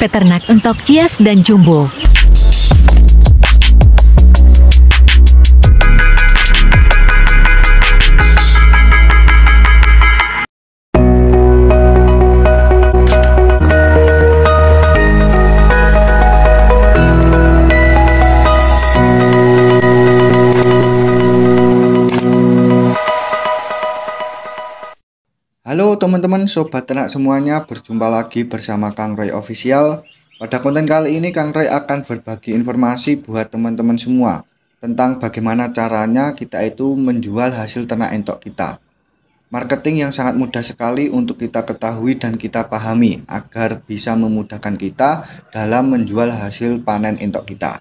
peternak entok hias dan jumbo. Halo teman-teman sobat ternak semuanya, berjumpa lagi bersama Kang Roy Official. Pada konten kali ini Kang Roy akan berbagi informasi buat teman-teman semua tentang bagaimana caranya kita itu menjual hasil ternak entok kita. Marketing yang sangat mudah sekali untuk kita ketahui dan kita pahami agar bisa memudahkan kita dalam menjual hasil panen entok kita.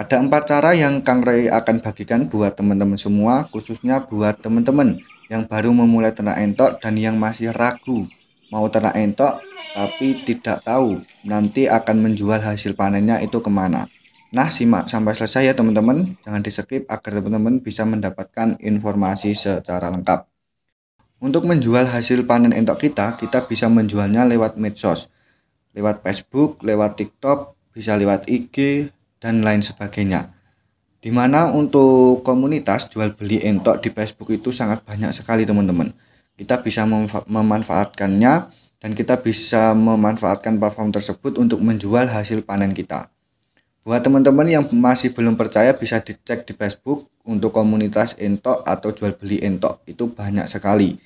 Ada empat cara yang Kang Roy akan bagikan buat teman-teman semua, khususnya buat teman-teman yang baru memulai ternak entok dan yang masih ragu mau ternak entok tapi tidak tahu nanti akan menjual hasil panennya itu kemana. Nah, simak sampai selesai ya teman-teman. Jangan di skip agar teman-teman bisa mendapatkan informasi secara lengkap. Untuk menjual hasil panen entok kita, kita bisa menjualnya lewat medsos. Lewat Facebook, lewat TikTok, bisa lewat IG, dan lain sebagainya. Dimana untuk komunitas jual beli entok di Facebook itu sangat banyak sekali teman-teman. Kita bisa memanfaatkannya dan kita bisa memanfaatkan platform tersebut untuk menjual hasil panen kita. Buat teman-teman yang masih belum percaya bisa dicek di Facebook untuk komunitas entok atau jual beli entok itu banyak sekali.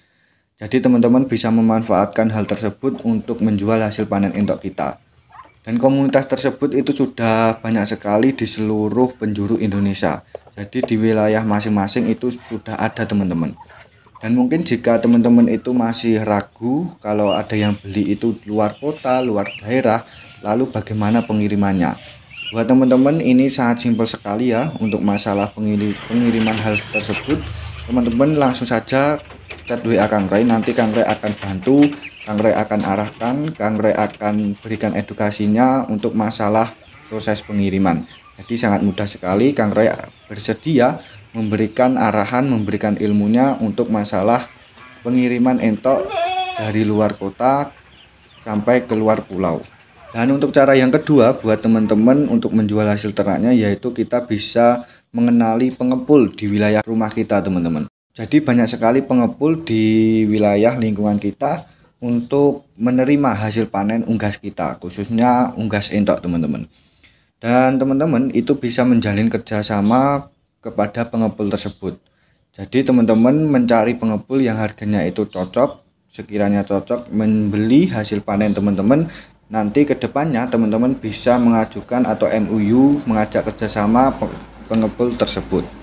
Jadi teman-teman bisa memanfaatkan hal tersebut untuk menjual hasil panen entok kita. Dan komunitas tersebut itu sudah banyak sekali di seluruh penjuru Indonesia. Jadi di wilayah masing-masing itu sudah ada teman-teman. Dan mungkin jika teman-teman itu masih ragu kalau ada yang beli itu luar kota, luar daerah, lalu bagaimana pengirimannya? Buat teman-teman ini sangat simpel sekali ya untuk masalah pengiriman hal tersebut. Teman-teman langsung saja chat WA Kang Ray nanti Kang Ray akan bantu Kang Ray akan arahkan Kang Ray akan berikan edukasinya untuk masalah proses pengiriman jadi sangat mudah sekali Kang Ray bersedia memberikan arahan memberikan ilmunya untuk masalah pengiriman entok dari luar kota sampai ke luar pulau dan untuk cara yang kedua buat teman-teman untuk menjual hasil ternaknya yaitu kita bisa mengenali pengepul di wilayah rumah kita teman-teman. Jadi banyak sekali pengepul di wilayah lingkungan kita untuk menerima hasil panen unggas kita, khususnya unggas entok teman-teman. Dan teman-teman itu bisa menjalin kerjasama kepada pengepul tersebut. Jadi teman-teman mencari pengepul yang harganya itu cocok, sekiranya cocok membeli hasil panen teman-teman. Nanti kedepannya teman-teman bisa mengajukan atau MUU mengajak kerjasama pengepul tersebut.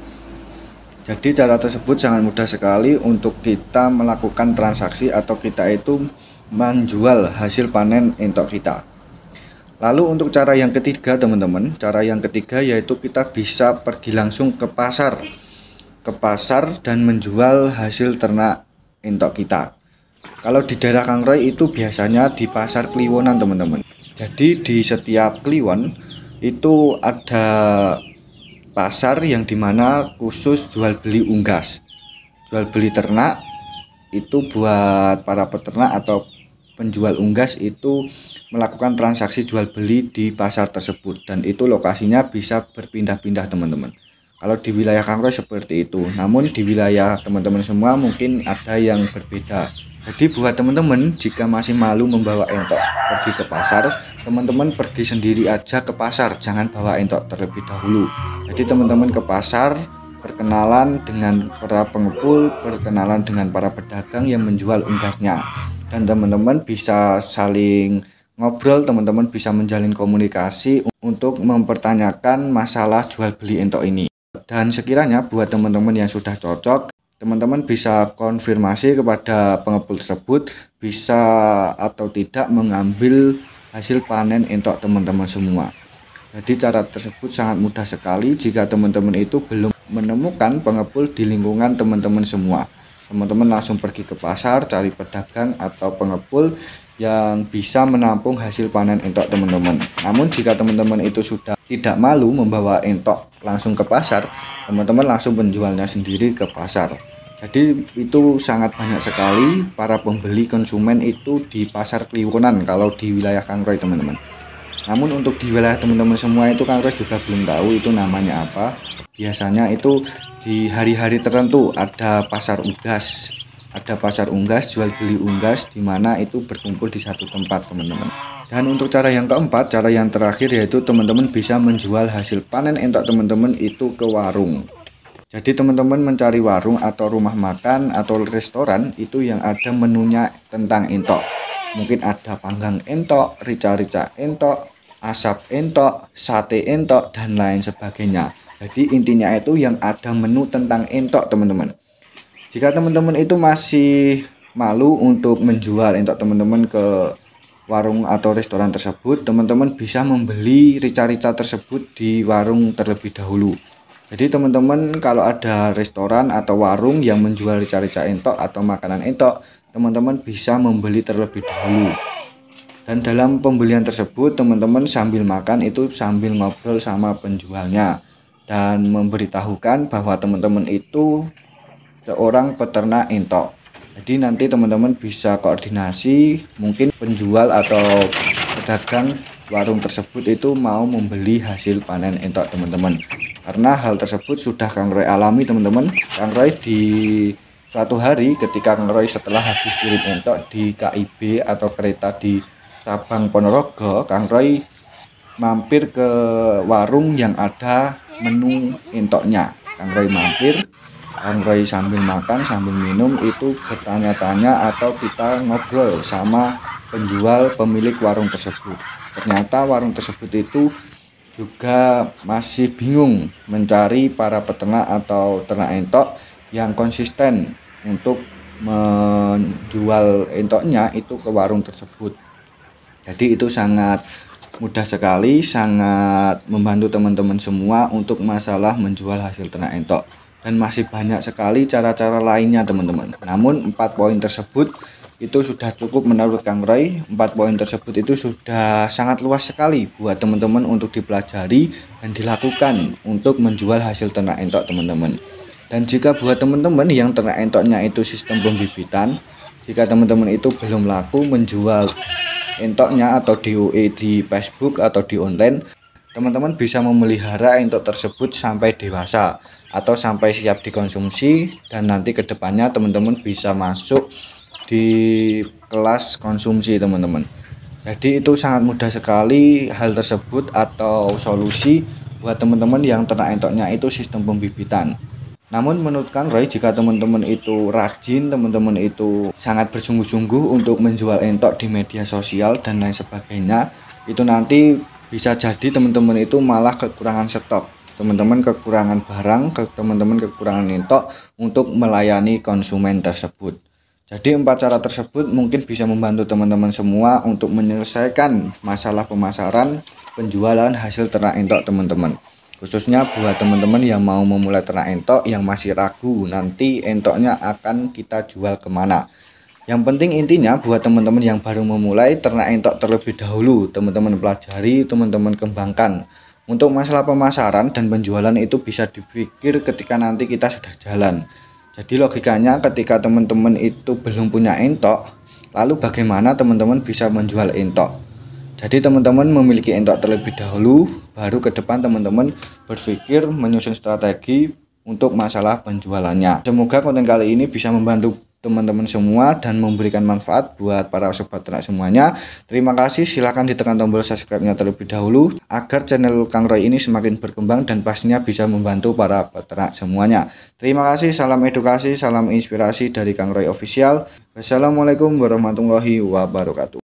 Jadi cara tersebut sangat mudah sekali untuk kita melakukan transaksi atau kita itu menjual hasil panen entok kita. Lalu untuk cara yang ketiga teman-teman, cara yang ketiga yaitu kita bisa pergi langsung ke pasar. Ke pasar dan menjual hasil ternak entok kita. Kalau di daerah Kangroy itu biasanya di pasar Kliwonan teman-teman. Jadi di setiap Kliwon itu ada pasar yang dimana khusus jual beli unggas jual beli ternak itu buat para peternak atau penjual unggas itu melakukan transaksi jual beli di pasar tersebut dan itu lokasinya bisa berpindah-pindah teman-teman kalau di wilayah Kangro seperti itu namun di wilayah teman-teman semua mungkin ada yang berbeda jadi buat teman-teman jika masih malu membawa entok pergi ke pasar, teman-teman pergi sendiri aja ke pasar, jangan bawa entok terlebih dahulu. Jadi teman-teman ke pasar perkenalan dengan para pengepul, perkenalan dengan para pedagang yang menjual unggasnya. Dan teman-teman bisa saling ngobrol, teman-teman bisa menjalin komunikasi untuk mempertanyakan masalah jual beli entok ini. Dan sekiranya buat teman-teman yang sudah cocok, teman-teman bisa konfirmasi kepada pengepul tersebut bisa atau tidak mengambil hasil panen entok teman-teman semua jadi cara tersebut sangat mudah sekali jika teman-teman itu belum menemukan pengepul di lingkungan teman-teman semua teman-teman langsung pergi ke pasar cari pedagang atau pengepul yang bisa menampung hasil panen entok teman-teman. Namun jika teman-teman itu sudah tidak malu membawa entok langsung ke pasar, teman-teman langsung penjualnya sendiri ke pasar. Jadi itu sangat banyak sekali para pembeli konsumen itu di pasar Kliwonan kalau di wilayah Kang teman-teman. Namun untuk di wilayah teman-teman semua itu Kang juga belum tahu itu namanya apa. Biasanya itu di hari-hari tertentu ada pasar ugas ada pasar unggas, jual beli unggas, di mana itu berkumpul di satu tempat teman-teman. Dan untuk cara yang keempat, cara yang terakhir yaitu teman-teman bisa menjual hasil panen entok teman-teman itu ke warung. Jadi teman-teman mencari warung atau rumah makan atau restoran itu yang ada menunya tentang entok. Mungkin ada panggang entok, rica-rica entok, asap entok, sate entok, dan lain sebagainya. Jadi intinya itu yang ada menu tentang entok teman-teman jika teman-teman itu masih malu untuk menjual entok teman-teman ke warung atau restoran tersebut teman-teman bisa membeli rica-rica tersebut di warung terlebih dahulu jadi teman-teman kalau ada restoran atau warung yang menjual rica-rica entok atau makanan entok teman-teman bisa membeli terlebih dahulu dan dalam pembelian tersebut teman-teman sambil makan itu sambil ngobrol sama penjualnya dan memberitahukan bahwa teman-teman itu seorang peternak intok. jadi nanti teman-teman bisa koordinasi mungkin penjual atau pedagang warung tersebut itu mau membeli hasil panen intok teman-teman karena hal tersebut sudah Kang Roy alami teman-teman Kang Roy di suatu hari ketika Kang Roy setelah habis kirim entok di KIB atau kereta di cabang Ponorogo Kang Roy mampir ke warung yang ada menu entoknya Kang Roy mampir Amroy sambil makan sambil minum itu bertanya-tanya atau kita ngobrol sama penjual pemilik warung tersebut ternyata warung tersebut itu juga masih bingung mencari para peternak atau ternak entok yang konsisten untuk menjual entoknya itu ke warung tersebut. Jadi itu sangat mudah sekali, sangat membantu teman-teman semua untuk masalah menjual hasil ternak entok dan masih banyak sekali cara-cara lainnya teman-teman namun empat poin tersebut itu sudah cukup menurut Kang Roy empat poin tersebut itu sudah sangat luas sekali buat teman-teman untuk dipelajari dan dilakukan untuk menjual hasil ternak entok teman-teman dan jika buat teman-teman yang ternak entoknya itu sistem pembibitan jika teman-teman itu belum laku menjual entoknya atau DOE di Facebook atau di online teman-teman bisa memelihara entok tersebut sampai dewasa atau sampai siap dikonsumsi dan nanti kedepannya teman-teman bisa masuk di kelas konsumsi teman-teman jadi itu sangat mudah sekali hal tersebut atau solusi buat teman-teman yang ternak entoknya itu sistem pembibitan namun menurut Kang Roy jika teman-teman itu rajin, teman-teman itu sangat bersungguh-sungguh untuk menjual entok di media sosial dan lain sebagainya, itu nanti bisa jadi teman-teman itu malah kekurangan stok teman-teman kekurangan barang ke teman-teman kekurangan intok untuk melayani konsumen tersebut jadi empat cara tersebut mungkin bisa membantu teman-teman semua untuk menyelesaikan masalah pemasaran penjualan hasil ternak entok teman-teman. Khususnya buat teman-teman yang mau memulai ternak entok yang masih ragu nanti entoknya akan kita jual kemana. Yang penting intinya buat teman-teman yang baru memulai ternak entok terlebih dahulu, teman-teman pelajari, teman-teman kembangkan. Untuk masalah pemasaran dan penjualan itu bisa dipikir ketika nanti kita sudah jalan. Jadi logikanya ketika teman-teman itu belum punya entok, lalu bagaimana teman-teman bisa menjual entok? Jadi teman-teman memiliki entok terlebih dahulu, baru ke depan teman-teman berpikir menyusun strategi untuk masalah penjualannya. Semoga konten kali ini bisa membantu teman-teman semua dan memberikan manfaat buat para sobat ternak semuanya. Terima kasih, silahkan ditekan tombol subscribe-nya terlebih dahulu agar channel Kang Roy ini semakin berkembang dan pastinya bisa membantu para peternak semuanya. Terima kasih, salam edukasi, salam inspirasi dari Kang Roy Official. Wassalamualaikum warahmatullahi wabarakatuh.